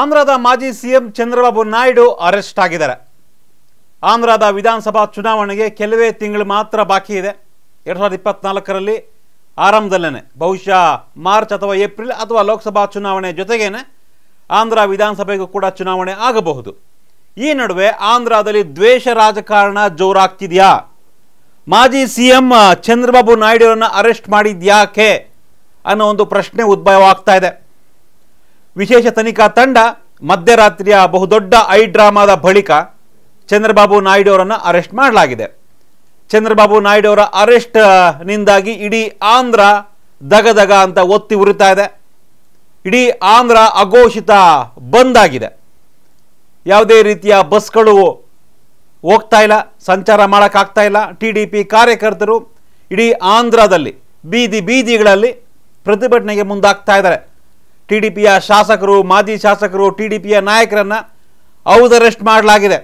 ಆಂಧ್ರದ ಮಾಜಿ CM Chandrababu Naidu arrest ಆಗಿದ್ದಾರೆ ಆಂಧ್ರದ ವಿಧಾನಸಭಾ ಚುನಾವಣೆಗೆ ಕೆಲವೇ ತಿಂಗಳು ಮಾತ್ರ ಬಾಕಿ ಇದೆ ಎರಡು ಸಾವಿರದ ಇಪ್ಪತ್ನಾಲ್ಕರಲ್ಲಿ ಆರಂಭದಲ್ಲೇ ಬಹುಶಃ ಮಾರ್ಚ್ ಅಥವಾ ಏಪ್ರಿಲ್ ಅಥವಾ ಲೋಕಸಭಾ ಚುನಾವಣೆ ಜೊತೆಗೇನೆ ಆಂಧ್ರ ವಿಧಾನಸಭೆಗೂ ಕೂಡ ಚುನಾವಣೆ ಆಗಬಹುದು ಈ ನಡುವೆ ಆಂಧ್ರದಲ್ಲಿ ದ್ವೇಷ ರಾಜಕಾರಣ ಜೋರಾಗ್ತಿದೆಯಾ ಮಾಜಿ ಸಿ ಎಮ್ ಚಂದ್ರಬಾಬು ನಾಯ್ಡುರನ್ನು ಅರೆಸ್ಟ್ ಮಾಡಿದ್ಯಾಕೆ ಅನ್ನೋ ಒಂದು ಪ್ರಶ್ನೆ ಉದ್ಭವವಾಗ್ತಾ ಇದೆ ವಿಶೇಷ ತನಿಖಾ ತಂಡ ಮಧ್ಯರಾತ್ರಿಯ ಬಹುದೊಡ್ಡ ಐ ಡ್ರಾಮಾದ ಬಳಿಕ ಚಂದ್ರಬಾಬು ನಾಯ್ಡು ಅವರನ್ನು ಅರೆಸ್ಟ್ ಮಾಡಲಾಗಿದೆ ಚಂದ್ರಬಾಬು ನಾಯ್ಡು ಅವರ ಅರೆಸ್ಟ್ನಿಂದಾಗಿ ಇಡೀ ಆಂಧ್ರ ದಗದಗ ಅಂತ ಒತ್ತಿ ಉರಿತಾ ಇದೆ ಇಡೀ ಆಂಧ್ರ ಅಘೋಷಿತ ಬಂದ್ ಆಗಿದೆ ಯಾವುದೇ ರೀತಿಯ ಬಸ್ಗಳು ಹೋಗ್ತಾ ಇಲ್ಲ ಸಂಚಾರ ಮಾಡೋಕ್ಕಾಗ್ತಾ ಇಲ್ಲ ಟಿ ಡಿ ಪಿ ಕಾರ್ಯಕರ್ತರು ಇಡೀ ಆಂಧ್ರದಲ್ಲಿ ಬೀದಿ ಬೀದಿಗಳಲ್ಲಿ ಪ್ರತಿಭಟನೆಗೆ ಮುಂದಾಗ್ತಾ ಇದ್ದಾರೆ ಟಿ ಡಿ ಪಿಯ ಶಾಸಕರು ಮಾಜಿ ಶಾಸಕರು ಟಿ ಡಿ ಪಿಯ ನಾಯಕರನ್ನು ಹೌದು ಅರೆಸ್ಟ್ ಮಾಡಲಾಗಿದೆ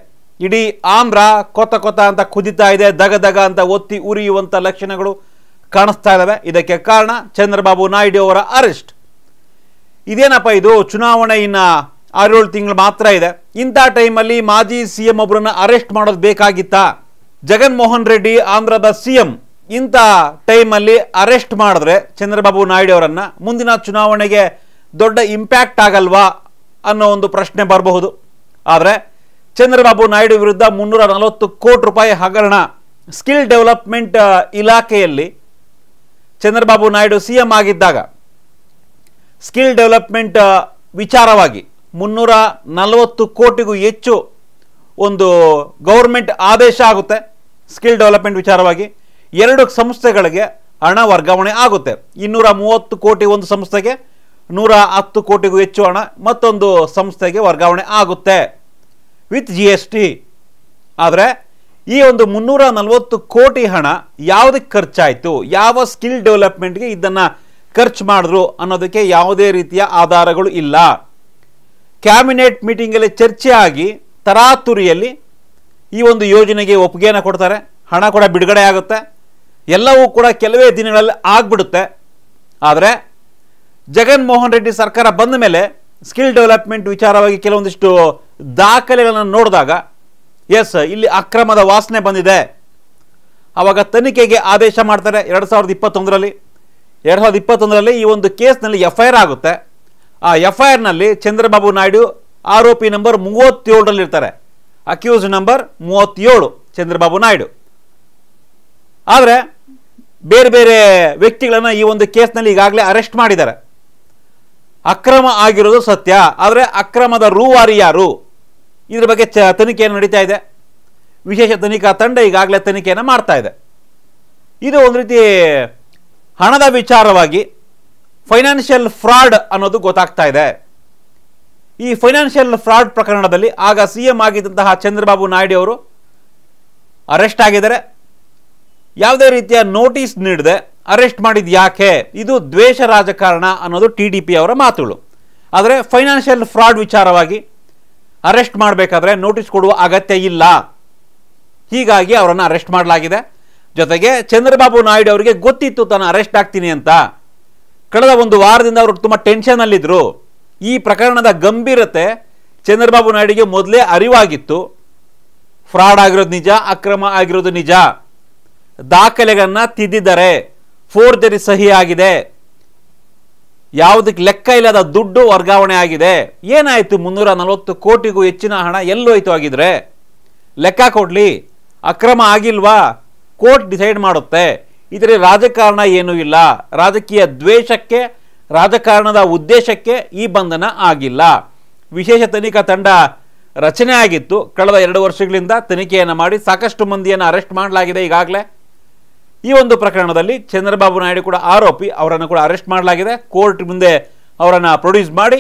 ಇಡೀ ಆಂಧ್ರ ಕೊತ ಕೊತ ಅಂತ ಕುದಿತಾ ಇದೆ ದಗ ದಗ ಅಂತ ಒತ್ತಿ ಉರಿಯುವಂಥ ಲಕ್ಷಣಗಳು ಕಾಣಿಸ್ತಾ ಇದ್ದಾವೆ ಇದಕ್ಕೆ ಕಾರಣ ಚಂದ್ರಬಾಬು ನಾಯ್ಡು ಅವರ ಅರೆಸ್ಟ್ ಇದೇನಪ್ಪ ಇದು ಚುನಾವಣೆ ಇನ್ನು ಆರೇಳು ತಿಂಗಳು ಮಾತ್ರ ಇದೆ ಇಂಥ ಟೈಮಲ್ಲಿ ಮಾಜಿ ಸಿ ಎಂ ಒಬ್ಬರನ್ನು ಅರೆಸ್ಟ್ ಮಾಡೋದು ಬೇಕಾಗಿತ್ತಾ ಜಗನ್ಮೋಹನ್ ರೆಡ್ಡಿ ಆಂಧ್ರದ ಸಿ ಎಂ ಇಂಥ ಟೈಮಲ್ಲಿ ಅರೆಸ್ಟ್ ಮಾಡಿದ್ರೆ ಚಂದ್ರಬಾಬು ನಾಯ್ಡು ಅವರನ್ನು ಮುಂದಿನ ಚುನಾವಣೆಗೆ ದೊಡ್ಡ ಇಂಪ್ಯಾಕ್ಟ್ ಆಗಲ್ವಾ ಅನ್ನೋ ಒಂದು ಪ್ರಶ್ನೆ ಬರಬಹುದು ಆದರೆ ಚಂದ್ರಬಾಬು ನಾಯ್ಡು ವಿರುದ್ಧ ಮುನ್ನೂರ ನಲವತ್ತು ಕೋಟಿ ರೂಪಾಯಿ ಹಗರಣ ಸ್ಕಿಲ್ ಡೆವಲಪ್ಮೆಂಟ್ ಇಲಾಖೆಯಲ್ಲಿ ಚಂದ್ರಬಾಬು ನಾಯ್ಡು ಸಿ ಎಂ ಆಗಿದ್ದಾಗ ಸ್ಕಿಲ್ ಡೆವಲಪ್ಮೆಂಟ್ ವಿಚಾರವಾಗಿ ಮುನ್ನೂರ ನಲವತ್ತು ಕೋಟಿಗೂ ಹೆಚ್ಚು ಒಂದು ಗೌರ್ಮೆಂಟ್ ಆದೇಶ ಆಗುತ್ತೆ ಸ್ಕಿಲ್ ಡೆವಲಪ್ಮೆಂಟ್ ವಿಚಾರವಾಗಿ ಎರಡು ಸಂಸ್ಥೆಗಳಿಗೆ ಹಣ ವರ್ಗಾವಣೆ ಆಗುತ್ತೆ ಇನ್ನೂರ ಮೂವತ್ತು ಕೋಟಿ ಒಂದು ಸಂಸ್ಥೆಗೆ ನೂರ ಹತ್ತು ಕೋಟಿಗೂ ಹೆಚ್ಚು ಹಣ ಮತ್ತೊಂದು ಸಂಸ್ಥೆಗೆ ವರ್ಗಾವಣೆ ಆಗುತ್ತೆ ವಿತ್ ಜಿ ಎಸ್ ಟಿ ಆದರೆ ಈ ಒಂದು ಮುನ್ನೂರ ನಲವತ್ತು ಕೋಟಿ ಹಣ ಯಾವುದಕ್ಕೆ ಖರ್ಚಾಯಿತು ಯಾವ ಸ್ಕಿಲ್ ಡೆವಲಪ್ಮೆಂಟ್ಗೆ ಇದನ್ನು ಖರ್ಚು ಮಾಡಿದ್ರು ಅನ್ನೋದಕ್ಕೆ ಯಾವುದೇ ರೀತಿಯ ಆಧಾರಗಳು ಇಲ್ಲ ಕ್ಯಾಬಿನೆಟ್ ಮೀಟಿಂಗಲ್ಲಿ ಚರ್ಚೆ ಆಗಿ ತರಾತುರಿಯಲ್ಲಿ ಈ ಒಂದು ಯೋಜನೆಗೆ ಒಪ್ಪಿಗೆಯನ್ನು ಕೊಡ್ತಾರೆ ಹಣ ಕೂಡ ಬಿಡುಗಡೆ ಆಗುತ್ತೆ ಎಲ್ಲವೂ ಕೂಡ ಕೆಲವೇ ದಿನಗಳಲ್ಲಿ ಆಗಿಬಿಡುತ್ತೆ ಆದರೆ ಜಗನ್ಮೋಹನ್ ರೆಡ್ಡಿ ಸರ್ಕಾರ ಬಂದ ಮೇಲೆ ಸ್ಕಿಲ್ ಡೆವಲಪ್ಮೆಂಟ್ ವಿಚಾರವಾಗಿ ಕೆಲವೊಂದಿಷ್ಟು ದಾಖಲೆಗಳನ್ನು ನೋಡಿದಾಗ ಎಸ್ ಇಲ್ಲಿ ಅಕ್ರಮದ ವಾಸನೆ ಬಂದಿದೆ ಆವಾಗ ತನಿಖೆಗೆ ಆದೇಶ ಮಾಡ್ತಾರೆ ಎರಡು ಸಾವಿರದ ಇಪ್ಪತ್ತೊಂದರಲ್ಲಿ ಎರಡು ಸಾವಿರದ ಇಪ್ಪತ್ತೊಂದರಲ್ಲಿ ಈ ಒಂದು ಕೇಸ್ನಲ್ಲಿ ಎಫ್ ಐ ಆರ್ ಆಗುತ್ತೆ ಆ ಎಫ್ ಐ ಆರ್ನಲ್ಲಿ ಚಂದ್ರಬಾಬು ನಾಯ್ಡು ಆರೋಪಿ ನಂಬರ್ ಮೂವತ್ತೇಳರಲ್ಲಿರ್ತಾರೆ ಅಕ್ಯೂಸ್ಡ್ ನಂಬರ್ ಮೂವತ್ತೇಳು ಚಂದ್ರಬಾಬು ನಾಯ್ಡು ಆದರೆ ಬೇರೆ ಬೇರೆ ವ್ಯಕ್ತಿಗಳನ್ನು ಈ ಒಂದು ಕೇಸ್ನಲ್ಲಿ ಈಗಾಗಲೇ ಅರೆಸ್ಟ್ ಮಾಡಿದ್ದಾರೆ ಅಕ್ರಮ ಆಗಿರೋದು ಸತ್ಯ ಆದರೆ ಅಕ್ರಮದ ರೂವಾರಿ ಯಾರು ಇದ್ರ ಬಗ್ಗೆ ಚ ತನಿಖೆಯನ್ನು ನಡೀತಾ ಇದೆ ವಿಶೇಷ ತನಿಖಾ ತಂಡ ಈಗಾಗಲೇ ತನಿಖೆಯನ್ನು ಮಾಡ್ತಾ ಇದೆ ಇದು ಒಂದು ರೀತಿ ಹಣದ ವಿಚಾರವಾಗಿ ಫೈನಾನ್ಷಿಯಲ್ ಫ್ರಾಡ್ ಅನ್ನೋದು ಗೊತ್ತಾಗ್ತಾ ಇದೆ ಈ ಫೈನಾನ್ಷಿಯಲ್ ಫ್ರಾಡ್ ಪ್ರಕರಣದಲ್ಲಿ ಆಗ ಸಿ ಎಂ ಆಗಿದ್ದಂತಹ ಚಂದ್ರಬಾಬು ನಾಯ್ಡು ಅವರು ಅರೆಸ್ಟ್ ಆಗಿದ್ದಾರೆ ಯಾವುದೇ ರೀತಿಯ ನೋಟಿಸ್ ನೀಡದೆ ಅರೆಸ್ಟ್ ಮಾಡಿದ ಯಾಕೆ ಇದು ದ್ವೇಷ ರಾಜಕಾರಣ ಅನ್ನೋದು ಟಿ ಡಿ ಪಿ ಅವರ ಮಾತುಗಳು ಆದರೆ ಫೈನಾನ್ಷಿಯಲ್ ಫ್ರಾಡ್ ವಿಚಾರವಾಗಿ ಅರೆಸ್ಟ್ ಮಾಡಬೇಕಾದ್ರೆ ನೋಟಿಸ್ ಕೊಡುವ ಅಗತ್ಯ ಇಲ್ಲ ಹೀಗಾಗಿ ಅವರನ್ನು ಅರೆಸ್ಟ್ ಮಾಡಲಾಗಿದೆ ಜೊತೆಗೆ ಚಂದ್ರಬಾಬು ನಾಯ್ಡು ಅವರಿಗೆ ಗೊತ್ತಿತ್ತು ತಾನು ಅರೆಸ್ಟ್ ಆಗ್ತೀನಿ ಅಂತ ಕಳೆದ ಒಂದು ವಾರದಿಂದ ಅವರು ತುಂಬ ಟೆನ್ಷನ್ನಲ್ಲಿದ್ದರು ಈ ಪ್ರಕರಣದ ಗಂಭೀರತೆ ಚಂದ್ರಬಾಬು ನಾಯ್ಡಿಗೆ ಮೊದಲೇ ಅರಿವಾಗಿತ್ತು ಫ್ರಾಡ್ ಆಗಿರೋದು ನಿಜ ಅಕ್ರಮ ಆಗಿರೋದು ನಿಜ ದಾಖಲೆಗಳನ್ನು ತಿದ್ದಿದ್ದಾರೆ ಫೋರ್ಜರಿ ಸಹಿ ಆಗಿದೆ ಯಾವುದಕ್ಕೆ ಲೆಕ್ಕ ಇಲ್ಲದ ದುಡ್ಡು ವರ್ಗಾವಣೆ ಆಗಿದೆ ಏನಾಯಿತು ಮುನ್ನೂರ ನಲವತ್ತು ಕೋಟಿಗೂ ಹೆಚ್ಚಿನ ಹಣ ಎಲ್ಲೋಯ್ತು ಆಗಿದ್ರೆ ಲೆಕ್ಕ ಕೊಡಲಿ ಅಕ್ರಮ ಆಗಿಲ್ವಾ ಕೋರ್ಟ್ ಡಿಸೈಡ್ ಮಾಡುತ್ತೆ ಇದರ ರಾಜಕಾರಣ ಏನೂ ಇಲ್ಲ ರಾಜಕೀಯ ದ್ವೇಷಕ್ಕೆ ರಾಜಕಾರಣದ ಉದ್ದೇಶಕ್ಕೆ ಈ ಬಂಧನ ಆಗಿಲ್ಲ ವಿಶೇಷ ತನಿಖಾ ತಂಡ ರಚನೆ ಆಗಿತ್ತು ಕಳೆದ ಎರಡು ವರ್ಷಗಳಿಂದ ತನಿಖೆಯನ್ನು ಮಾಡಿ ಸಾಕಷ್ಟು ಮಂದಿಯನ್ನು ಅರೆಸ್ಟ್ ಮಾಡಲಾಗಿದೆ ಈಗಾಗಲೇ ಈ ಒಂದು ಪ್ರಕರಣದಲ್ಲಿ ಚಂದ್ರಬಾಬು ನಾಯ್ಡು ಕೂಡ ಆರೋಪಿ ಅವರನ್ನು ಕೂಡ ಅರೆಸ್ಟ್ ಮಾಡಲಾಗಿದೆ ಕೋರ್ಟ್ ಮುಂದೆ ಅವರನ್ನು ಪ್ರೊಡ್ಯೂಸ್ ಮಾಡಿ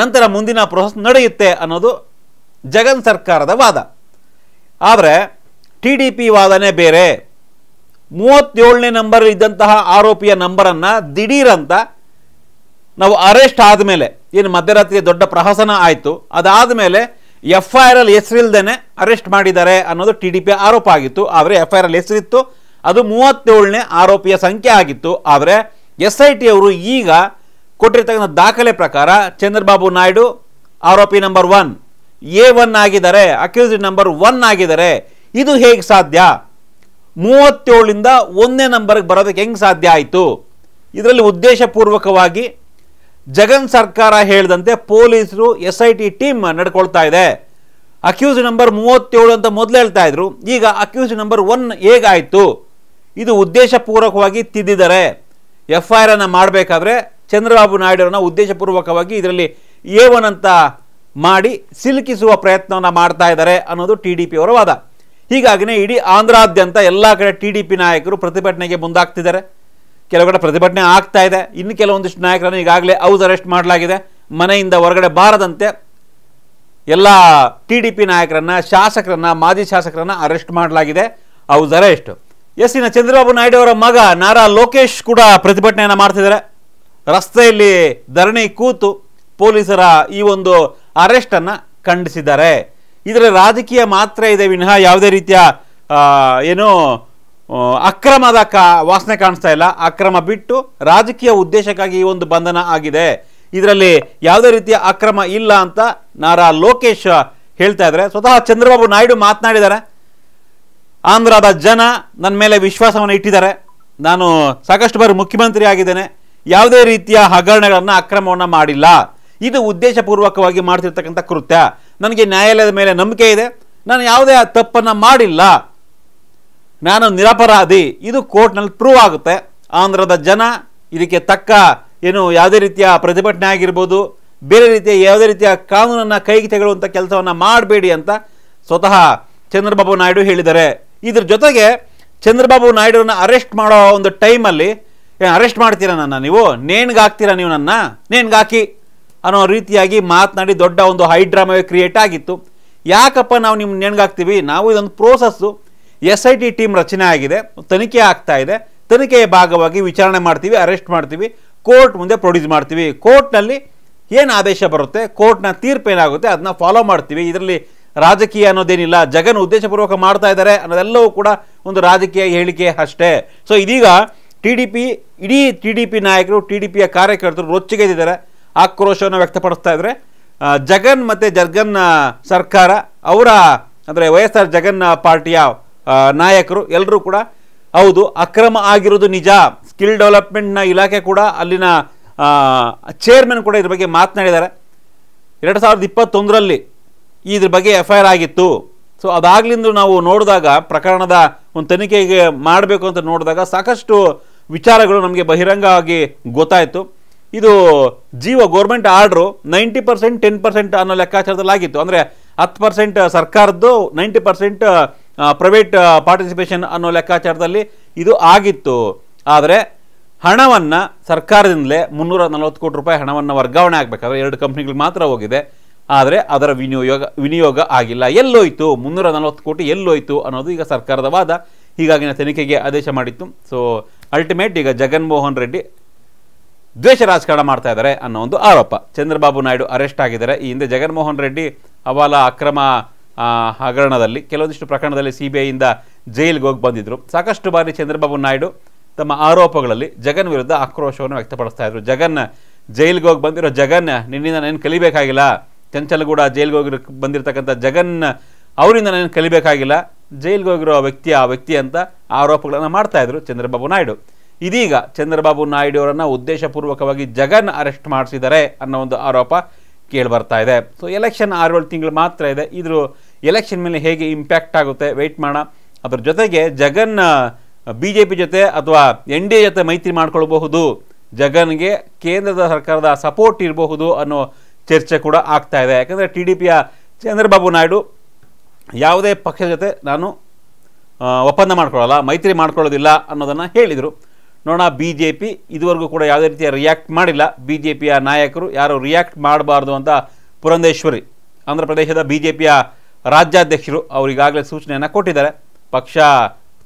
ನಂತರ ಮುಂದಿನ ಪ್ರೊಸೆಸ್ ನಡೆಯುತ್ತೆ ಅನ್ನೋದು ಜಗನ್ ಸರ್ಕಾರದ ವಾದ ಆದರೆ ಟಿ ಡಿ ಪಿ ವಾದನೇ ಬೇರೆ ಮೂವತ್ತೇಳನೇ ನಂಬರ್ ಇದ್ದಂತಹ ಆರೋಪಿಯ ನಂಬರನ್ನು ದಿಢೀರಂತ ನಾವು ಅರೆಸ್ಟ್ ಆದಮೇಲೆ ಏನು ಮಧ್ಯರಾತ್ರಿಯ ದೊಡ್ಡ ಪ್ರಹಸನ ಆಯಿತು ಅದಾದ ಮೇಲೆ ಎಫ್ ಐ ಆರ್ ಅಲ್ಲಿ ಹೆಸರಿಲ್ದೇನೆ ಅರೆಸ್ಟ್ ಮಾಡಿದ್ದಾರೆ ಅನ್ನೋದು ಟಿ ಡಿ ಪಿ ಆರೋಪ ಆಗಿತ್ತು ಆದರೆ ಎಫ್ ಐ ಆರ್ ಅಲ್ಲಿ ಹೆಸರಿತ್ತು ಅದು ಮೂವತ್ತೇಳನೇ ಆರೋಪಿಯ ಸಂಖ್ಯೆ ಆಗಿತ್ತು ಆದರೆ ಎಸ್ ಐ ಟಿ ಅವರು ಈಗ ಕೊಟ್ಟಿರ್ತಕ್ಕಂಥ ದಾಖಲೆ ಪ್ರಕಾರ ಚಂದ್ರಬಾಬು ನಾಯ್ಡು ಆರೋಪಿ ನಂಬರ್ ಒನ್ ಎ ಒನ್ ಆಗಿದ್ದಾರೆ ಅಕ್ಯೂಸ್ಡ್ ನಂಬರ್ ಒನ್ ಆಗಿದ್ದಾರೆ ಇದು ಹೇಗೆ ಸಾಧ್ಯ ಮೂವತ್ತೇಳಿಂದ ಒಂದನೇ ನಂಬರ್ಗೆ ಬರೋದಕ್ಕೆ ಹೆಂಗೆ ಸಾಧ್ಯ ಆಯಿತು ಇದರಲ್ಲಿ ಉದ್ದೇಶಪೂರ್ವಕವಾಗಿ ಜಗನ್ ಸರ್ಕಾರ ಹೇಳಿದಂತೆ ಪೊಲೀಸರು ಎಸ್ ಐ ಟಿ ಟೀಮ್ ನಡ್ಕೊಳ್ತಾ ಇದೆ ಅಕ್ಯೂಸ್ ನಂಬರ್ ಮೂವತ್ತೇಳು ಅಂತ ಮೊದಲು ಹೇಳ್ತಾ ಇದ್ರು ಈಗ ಅಕ್ಯೂಸ್ ನಂಬರ್ ಒನ್ ಹೇಗಾಯಿತು ಇದು ಉದ್ದೇಶಪೂರ್ವಕವಾಗಿ ತಿದ್ದಿದ್ದಾರೆ ಎಫ್ ಐ ಆರ್ ಅನ್ನು ಮಾಡಬೇಕಾದ್ರೆ ಚಂದ್ರಬಾಬು ನಾಯ್ಡು ಉದ್ದೇಶಪೂರ್ವಕವಾಗಿ ಇದರಲ್ಲಿ ಎ ಒನ್ ಅಂತ ಮಾಡಿ ಸಿಲುಕಿಸುವ ಪ್ರಯತ್ನವನ್ನು ಮಾಡ್ತಾ ಇದ್ದಾರೆ ಅನ್ನೋದು ಟಿ ಡಿ ಪಿ ಅವರ ವಾದ ಹೀಗಾಗಿನೇ ಇಡೀ ಆಂಧ್ರಾದ್ಯಂತ ಎಲ್ಲ ಕಡೆ ಟಿ ಡಿ ಪಿ ನಾಯಕರು ಪ್ರತಿಭಟನೆಗೆ ಮುಂದಾಗ್ತಿದ್ದಾರೆ ಕೆಲವು ಕಡೆ ಪ್ರತಿಭಟನೆ ಆಗ್ತಾ ಇದೆ ಇನ್ನು ಕೆಲವೊಂದಿಷ್ಟು ನಾಯಕರನ್ನು ಈಗಾಗಲೇ ಹೌಸ್ ಅರೆಸ್ಟ್ ಮಾಡಲಾಗಿದೆ ಮನೆಯಿಂದ ಹೊರಗಡೆ ಬಾರದಂತೆ ಎಲ್ಲ ಟಿ ಡಿ ಪಿ ನಾಯಕರನ್ನು ಶಾಸಕರನ್ನು ಮಾಜಿ ಶಾಸಕರನ್ನು ಅರೆಸ್ಟ್ ಮಾಡಲಾಗಿದೆ ಹೌಸ್ ಅರೆಸ್ಟ್ ಎಸ್ ಇನ್ನು ಚಂದ್ರಬಾಬು ನಾಯ್ಡು ಅವರ ಮಗ ನಾರಾ ಲೋಕೇಶ್ ಕೂಡ ಪ್ರತಿಭಟನೆಯನ್ನು ಮಾಡ್ತಿದ್ದಾರೆ ರಸ್ತೆಯಲ್ಲಿ ಧರಣಿ ಕೂತು ಪೊಲೀಸರ ಈ ಒಂದು ಅರೆಸ್ಟನ್ನು ಖಂಡಿಸಿದ್ದಾರೆ ಇದರ ರಾಜಕೀಯ ಮಾತ್ರ ಇದೆ ವಿನಃ ಯಾವುದೇ ರೀತಿಯ ಏನು ಅಕ್ರಮದ ಕಾ ವಾಸನೆ ಕಾಣಿಸ್ತಾ ಇಲ್ಲ ಅಕ್ರಮ ಬಿಟ್ಟು ರಾಜಕೀಯ ಉದ್ದೇಶಕ್ಕಾಗಿ ಈ ಒಂದು ಬಂಧನ ಆಗಿದೆ ಇದರಲ್ಲಿ ಯಾವುದೇ ರೀತಿಯ ಅಕ್ರಮ ಇಲ್ಲ ಅಂತ ನಾರಾ ಲೋಕೇಶ್ ಹೇಳ್ತಾ ಇದ್ದಾರೆ ಸ್ವತಃ ಚಂದ್ರಬಾಬು ನಾಯ್ಡು ಮಾತನಾಡಿದ್ದಾರೆ ಆಂಧ್ರದ ಜನ ನನ್ನ ಮೇಲೆ ವಿಶ್ವಾಸವನ್ನು ಇಟ್ಟಿದ್ದಾರೆ ನಾನು ಸಾಕಷ್ಟು ಬಾರಿ ಮುಖ್ಯಮಂತ್ರಿ ಆಗಿದ್ದೇನೆ ಯಾವುದೇ ರೀತಿಯ ಹಗರಣಗಳನ್ನು ಅಕ್ರಮವನ್ನು ಮಾಡಿಲ್ಲ ಇದು ಉದ್ದೇಶಪೂರ್ವಕವಾಗಿ ಮಾಡ್ತಿರ್ತಕ್ಕಂಥ ಕೃತ್ಯ ನನಗೆ ನ್ಯಾಯಾಲಯದ ಮೇಲೆ ನಂಬಿಕೆ ಇದೆ ನಾನು ಯಾವುದೇ ತಪ್ಪನ್ನು ಮಾಡಿಲ್ಲ ನಾನು ನಿರಪರಾಧಿ ಇದು ಕೋರ್ಟ್ನಲ್ಲಿ ಪ್ರೂವ್ ಆಗುತ್ತೆ ಆಂಧ್ರದ ಜನ ಇದಕ್ಕೆ ತಕ್ಕ ಏನು ಯಾವುದೇ ರೀತಿಯ ಪ್ರತಿಭಟನೆ ಆಗಿರ್ಬೋದು ಬೇರೆ ರೀತಿಯ ಯಾವುದೇ ರೀತಿಯ ಕಾನೂನನ್ನು ಕೈಗೆ ತೆಗೆಳುವಂಥ ಕೆಲಸವನ್ನು ಮಾಡಬೇಡಿ ಅಂತ ಸ್ವತಃ ಚಂದ್ರಬಾಬು ನಾಯ್ಡು ಹೇಳಿದ್ದಾರೆ ಇದ್ರ ಜೊತೆಗೆ ಚಂದ್ರಬಾಬು ನಾಯ್ಡುನ ಅರೆಸ್ಟ್ ಮಾಡೋ ಒಂದು ಟೈಮಲ್ಲಿ ಅರೆಸ್ಟ್ ಮಾಡ್ತೀರಾ ನನ್ನ ನೀವು ನೇಣ್ಗಾಕ್ತೀರಾ ನೀವು ನನ್ನ ನೇಣ್ಗಾಕಿ ಅನ್ನೋ ರೀತಿಯಾಗಿ ಮಾತನಾಡಿ ದೊಡ್ಡ ಒಂದು ಹೈಡ್ರಾಮವೇ ಕ್ರಿಯೇಟ್ ಆಗಿತ್ತು ಯಾಕಪ್ಪ ನಾವು ನಿಮ್ಮ ನೇಣ್ಗಾಕ್ತೀವಿ ನಾವು ಇದೊಂದು process S I T team ರಚನೆ ಆಗಿದೆ ತನಿಖೆ ಆಗ್ತಾ ಇದೆ ತನಿಖೆಯ ಭಾಗವಾಗಿ ವಿಚಾರಣೆ ಮಾಡ್ತೀವಿ ಅರೆಸ್ಟ್ ಮಾಡ್ತೀವಿ ಕೋರ್ಟ್ ಮುಂದೆ ಪ್ರೊಡ್ಯೂಸ್ ಮಾಡ್ತೀವಿ ಕೋರ್ಟ್ನಲ್ಲಿ ಏನು ಆದೇಶ ಬರುತ್ತೆ ಕೋರ್ಟ್ನ ತೀರ್ಪು ಏನಾಗುತ್ತೆ ಅದನ್ನ ಫಾಲೋ ಮಾಡ್ತೀವಿ ಇದರಲ್ಲಿ ರಾಜಕೀಯ ಅನ್ನೋದೇನಿಲ್ಲ ಜಗನ್ ಉದ್ದೇಶಪೂರ್ವಕ ಮಾಡ್ತಾ ಇದ್ದಾರೆ ಅನ್ನೋದೆಲ್ಲವೂ ಕೂಡ ಒಂದು ರಾಜಕೀಯ ಹೇಳಿಕೆ ಅಷ್ಟೇ ಸೊ ಇದೀಗ ಟಿ ಡಿ ಪಿ ಇಡೀ ಟಿ ಡಿ ಪಿ ನಾಯಕರು ಟಿ ಡಿ ಪಿಯ ಕಾರ್ಯಕರ್ತರು ರೊಚ್ಚಿಗೆದಿದ್ದಾರೆ ಆಕ್ರೋಶವನ್ನು ವ್ಯಕ್ತಪಡಿಸ್ತಾ ಇದ್ದಾರೆ ಜಗನ್ ಮತ್ತು ಜಗನ್ ಸರ್ಕಾರ ಅವರ ಅಂದರೆ ವೈ ಎಸ್ ಆರ್ ಜಗನ್ ಪಾರ್ಟಿಯ ನಾಯಕರು ಎಲ್ಲರೂ ಕೂಡ ಹೌದು ಅಕ್ರಮ ಆಗಿರೋದು ನಿಜ ಸ್ಕಿಲ್ ಡೆವಲಪ್ಮೆಂಟ್ನ ಇಲಾಖೆ ಕೂಡ ಅಲ್ಲಿನ ಚೇರ್ಮನ್ ಕೂಡ ಇದ್ರ ಬಗ್ಗೆ ಮಾತನಾಡಿದ್ದಾರೆ ಎರಡು ಸಾವಿರದ ಇಪ್ಪತ್ತೊಂದರಲ್ಲಿ ಇದ್ರ ಬಗ್ಗೆ ಎಫ್ ಐ ಆರ್ ಆಗಿತ್ತು ಸೊ ಅದಾಗ್ಲಿಂದು ನಾವು ನೋಡಿದಾಗ ಪ್ರಕರಣದ ಒಂದು ತನಿಖೆಗೆ ಮಾಡಬೇಕು ಅಂತ ನೋಡಿದಾಗ ಸಾಕಷ್ಟು ವಿಚಾರಗಳು ನಮಗೆ ಬಹಿರಂಗವಾಗಿ ಗೊತ್ತಾಯಿತು ಇದು ಜೀವ government order ninety percent ten percent ಅನ್ನೋ ಲೆಕ್ಕಾಚಾರದಲ್ಲಿ ಆಗಿತ್ತು ಅಂದರೆ ಹತ್ತು ಪರ್ಸೆಂಟ್ ಸರ್ಕಾರದ್ದು ನೈಂಟಿ ಪರ್ಸೆಂಟ್ ಪ್ರೈವೇಟ್ ಪಾರ್ಟಿಸಿಪೇಷನ್ ಅನ್ನೋ ಲೆಕ್ಕಾಚಾರದಲ್ಲಿ ಇದು ಆಗಿತ್ತು ಆದರೆ ಹಣವನ್ನು ಸರ್ಕಾರದಿಂದಲೇ ಮುನ್ನೂರ ನಲವತ್ತು ಕೋಟಿ ರೂಪಾಯಿ ಹಣವನ್ನು ವರ್ಗಾವಣೆ ಆಗಬೇಕಾದ್ರೆ ಎರಡು ಕಂಪ್ನಿಗಳಿಗೆ ಮಾತ್ರ ಹೋಗಿದೆ ಆದರೆ ಅದರ ವಿನಿಯೋಗ ವಿನಿಯೋಗ ಆಗಿಲ್ಲ ಎಲ್ಲೋಯಿತು ಮುನ್ನೂರ ನಲವತ್ತು ಕೋಟಿ ಎಲ್ಲೋಯಿತು ಅನ್ನೋದು ಈಗ ಸರ್ಕಾರದ ವಾದ ಹೀಗಾಗಿನ ತನಿಖೆಗೆ ಆದೇಶ ಮಾಡಿತ್ತು ಸೊ ಅಲ್ಟಿಮೇಟ್ ಈಗ ಜಗನ್ಮೋಹನ್ ರೆಡ್ಡಿ ದ್ವೇಷ ರಾಜಕಾರಣ ಮಾಡ್ತಾ ಇದ್ದಾರೆ ಅನ್ನೋ ಒಂದು ಆರೋಪ ಚಂದ್ರಬಾಬು ನಾಯ್ಡು ಅರೆಸ್ಟ್ ಆಗಿದ್ದಾರೆ ಈ ಹಿಂದೆ ಜಗನ್ಮೋಹನ್ ರೆಡ್ಡಿ ಅವಾಲ ಅಕ್ರಮ ಹಗರಣದಲ್ಲಿ ಕೆಲವೊಂದಿಷ್ಟು ಪ್ರಕರಣದಲ್ಲಿ ಸಿ ಬಿ ಐಯಿಂದ ಜೈಲಿಗೆ ಹೋಗಿ ಬಂದಿದ್ದರು ಸಾಕಷ್ಟು ಬಾರಿ ಚಂದ್ರಬಾಬು ನಾಯ್ಡು ತಮ್ಮ ಆರೋಪಗಳಲ್ಲಿ ಜಗನ್ ವಿರುದ್ಧ ಆಕ್ರೋಶವನ್ನು ವ್ಯಕ್ತಪಡಿಸ್ತಾ ಇದ್ರು ಜಗನ್ ಜೈಲಿಗೆ ಹೋಗಿ ಬಂದಿರೋ ಜಗನ್ ನಿನ್ನಿಂದ ನಾನು ಕಲಿಬೇಕಾಗಿಲ್ಲ ಚಂಚಲಗೂಡ ಜೈಲಿಗೆ ಹೋಗಿ ಬಂದಿರತಕ್ಕಂಥ ಜಗನ್ ಅವರಿಂದ ನಾನು ಕಲಿಬೇಕಾಗಿಲ್ಲ ಜೈಲಿಗೆ ಹೋಗಿರೋ ವ್ಯಕ್ತಿ ಆ ವ್ಯಕ್ತಿ ಅಂತ ಆರೋಪಗಳನ್ನು ಮಾಡ್ತಾಯಿದ್ರು ಚಂದ್ರಬಾಬು ನಾಯ್ಡು ಇದೀಗ ಚಂದ್ರಬಾಬು ನಾಯ್ಡು ಅವರನ್ನು ಉದ್ದೇಶಪೂರ್ವಕವಾಗಿ ಜಗನ್ ಅರೆಸ್ಟ್ ಮಾಡಿಸಿದ್ದಾರೆ ಅನ್ನೋ ಒಂದು ಆರೋಪ ಕೇಳಿಬರ್ತಾ ಇದೆ ಸೊ ಎಲೆಕ್ಷನ್ ಆರು ಏಳು ತಿಂಗಳು ಮಾತ್ರ ಇದೆ ಇದ್ರ ಎಲೆಕ್ಷನ್ ಮೇಲೆ ಹೇಗೆ ಇಂಪ್ಯಾಕ್ಟ್ ಆಗುತ್ತೆ ವೆಯ್ಟ್ ಮಾಡೋಣ ಅದ್ರ ಜೊತೆಗೆ ಜಗನ್ ಬಿ ಜೆ ಪಿ ಜೊತೆ ಅಥವಾ ಎನ್ ಡಿ ಎ ಜೊತೆ ಮೈತ್ರಿ ಮಾಡ್ಕೊಳ್ಬಹುದು ಜಗನ್ಗೆ ಕೇಂದ್ರದ ಸರ್ಕಾರದ ಸಪೋರ್ಟ್ ಇರಬಹುದು ಅನ್ನೋ ಚರ್ಚೆ ಕೂಡ ಆಗ್ತಾ ಇದೆ ಯಾಕಂದರೆ ಟಿ ಡಿ ಪಿಯ ಚಂದ್ರಬಾಬು ನಾಯ್ಡು ಯಾವುದೇ ಪಕ್ಷದ ಜೊತೆ ನಾನು ಒಪ್ಪಂದ ಮಾಡ್ಕೊಳ್ಳಲ್ಲ ಮೈತ್ರಿ ಮಾಡ್ಕೊಳ್ಳೋದಿಲ್ಲ ಅನ್ನೋದನ್ನು ಹೇಳಿದರು ನೋಡೋಣ ಬಿ ಜೆ ಪಿ ಇದುವರೆಗೂ ಕೂಡ ಯಾವುದೇ ರೀತಿಯ ರಿಯಾಕ್ಟ್ ಮಾಡಿಲ್ಲ ಬಿ ಜೆ ಪಿಯ ನಾಯಕರು ಯಾರು ರಿಯಾಕ್ಟ್ ಮಾಡಬಾರ್ದು ಅಂತ ಪುರಂದೇಶ್ವರಿ ಆಂಧ್ರ ಪ್ರದೇಶದ ಬಿ ಜೆ ಪಿಯ ರಾಜ್ಯಾಧ್ಯಕ್ಷರು ಅವರಿಗಾಗಲೇ ಸೂಚನೆಯನ್ನು ಕೊಟ್ಟಿದ್ದಾರೆ ಪಕ್ಷ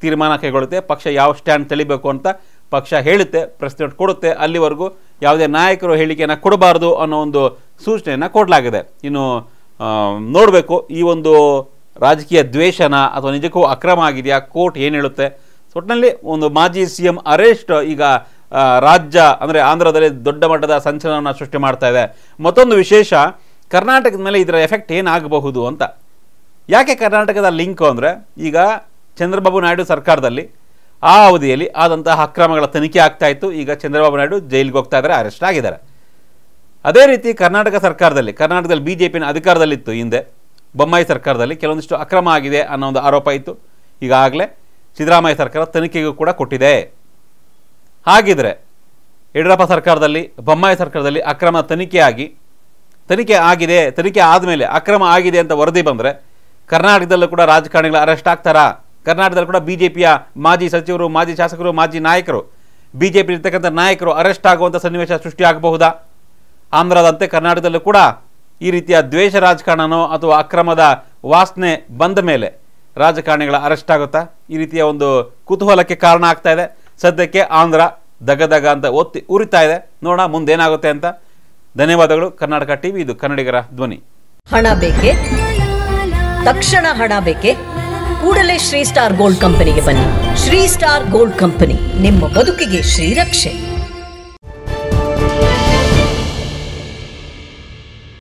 ತೀರ್ಮಾನ ಕೈಗೊಳ್ಳುತ್ತೆ ಪಕ್ಷ ಯಾವ ಸ್ಟ್ಯಾಂಡ್ ತಳಿಬೇಕು ಅಂತ ಪಕ್ಷ ಹೇಳುತ್ತೆ ಪ್ರಶ್ನೆ ಕೊಡುತ್ತೆ ಅಲ್ಲಿವರೆಗೂ ಯಾವುದೇ ನಾಯಕರು ಹೇಳಿಕೆಯನ್ನು ಕೊಡಬಾರ್ದು ಅನ್ನೋ ಒಂದು ಸೂಚನೆಯನ್ನು ಕೊಡಲಾಗಿದೆ ಇನ್ನು ನೋಡಬೇಕು ಈ ಒಂದು ರಾಜಕೀಯ ದ್ವೇಷನ ಅಥವಾ ನಿಜಕ್ಕೂ ಅಕ್ರಮ ಆಗಿದೆಯಾ ಕೋರ್ಟ್ ಏನು ಹೇಳುತ್ತೆ ಒಟ್ಟಿನಲ್ಲಿ ಒಂದು ಮಾಜಿ ಸಿ ಎಂ ಅರೆಸ್ಟ್ ಈಗ ರಾಜ್ಯ ಅಂದರೆ ಆಂಧ್ರದಲ್ಲಿ ದೊಡ್ಡ ಮಟ್ಟದ ಸಂಚಲನ ಸೃಷ್ಟಿ ಮಾಡ್ತಾ ಇದೆ ಮತ್ತೊಂದು ವಿಶೇಷ ಕರ್ನಾಟಕದ ಮೇಲೆ ಇದರ ಎಫೆಕ್ಟ್ ಏನಾಗಬಹುದು ಅಂತ ಯಾಕೆ ಕರ್ನಾಟಕದ ಲಿಂಕು ಅಂದರೆ ಈಗ ಚಂದ್ರಬಾಬು ನಾಯ್ಡು ಸರ್ಕಾರದಲ್ಲಿ ಆ ಅವಧಿಯಲ್ಲಿ ಆದಂತಹ ಅಕ್ರಮಗಳ ತನಿಖೆ ಆಗ್ತಾ ಇತ್ತು ಈಗ ಚಂದ್ರಬಾಬು ನಾಯ್ಡು ಜೈಲಿಗೆ ಹೋಗ್ತಾ ಇದ್ದಾರೆ ಅರೆಸ್ಟ್ ಆಗಿದ್ದಾರೆ ಅದೇ ರೀತಿ ಕರ್ನಾಟಕ ಸರ್ಕಾರದಲ್ಲಿ ಕರ್ನಾಟಕದಲ್ಲಿ ಬಿ ಜೆ ಪಿನ ಅಧಿಕಾರದಲ್ಲಿತ್ತು ಹಿಂದೆ ಬೊಮ್ಮಾಯಿ ಸರ್ಕಾರದಲ್ಲಿ ಕೆಲವೊಂದಿಷ್ಟು ಅಕ್ರಮ ಆಗಿದೆ ಅನ್ನೋ ಒಂದು ಆರೋಪ ಇತ್ತು ಈಗಾಗಲೇ ಸಿದ್ದರಾಮಯ್ಯ ಸರ್ಕಾರ ತನಿಖೆಗೂ ಕೂಡ ಕೊಟ್ಟಿದೆ ಹಾಗಿದ್ರೆ ಯಡಿಯೂರಪ್ಪ ಸರ್ಕಾರದಲ್ಲಿ ಬೊಮ್ಮಾಯಿ ಸರ್ಕಾರದಲ್ಲಿ ಅಕ್ರಮ ತನಿಖೆ ಆಗಿ ತನಿಖೆ ಆಗಿದೆ ತನಿಖೆ ಆದಮೇಲೆ ಅಕ್ರಮ ಆಗಿದೆ ಅಂತ ವರದಿ ಬಂದರೆ ಕರ್ನಾಟಕದಲ್ಲೂ ಕೂಡ ರಾಜಕಾರಣಿಗಳು ಅರೆಸ್ಟ್ ಆಗ್ತಾರಾ ಕರ್ನಾಟಕದಲ್ಲಿ ಕೂಡ ಬಿ ಜೆ ಪಿಯ ಮಾಜಿ ಸಚಿವರು ಮಾಜಿ ಶಾಸಕರು ಮಾಜಿ ನಾಯಕರು ಬಿ ಜೆ ಪಿ ಇರ್ತಕ್ಕಂಥ ನಾಯಕರು ಅರೆಸ್ಟ್ ಆಗುವಂಥ ಸನ್ನಿವೇಶ ಸೃಷ್ಟಿಯಾಗಬಹುದಾ ಆಂಧ್ರದಂತೆ ಕರ್ನಾಟಕದಲ್ಲೂ ಕೂಡ ಈ ರೀತಿಯ ದ್ವೇಷ ರಾಜಕಾರಣನೋ ಅಥವಾ ಅಕ್ರಮದ ವಾಸನೆ ಬಂದ ಮೇಲೆ ರಾಜಕಾರಣಿಗಳ ಅರೆಸ್ಟ್ ಆಗುತ್ತಾ ಈ ರೀತಿಯ ಒಂದು ಕುತೂಹಲಕ್ಕೆ ಕಾರಣ ಆಗ್ತಾ ಇದೆ ಸದ್ಯಕ್ಕೆ ಆಂಧ್ರ ದಗದಗ ಅಂತ ಒತ್ತಿ ಉರಿತಾ ಇದೆ ನೋಡೋಣ ಮುಂದೇನಾಗುತ್ತೆ ಅಂತ ಧನ್ಯವಾದಗಳು ಕರ್ನಾಟಕ ಟಿವಿ ಇದು ಕನ್ನಡಿಗರ ಧ್ವನಿ ಹಣ ಬೇಕೆ ತಕ್ಷಣ ಹಣ ಬೇಕೆ ಕೂಡಲೇ ಶ್ರೀ ಸ್ಟಾರ್ ಗೋಲ್ಡ್ ಕಂಪನಿಗೆ ಬನ್ನಿ ಶ್ರೀ ಸ್ಟಾರ್ ಗೋಲ್ಡ್ ಕಂಪನಿ ನಿಮ್ಮ ಬದುಕಿಗೆ ಶ್ರೀರಕ್ಷೆ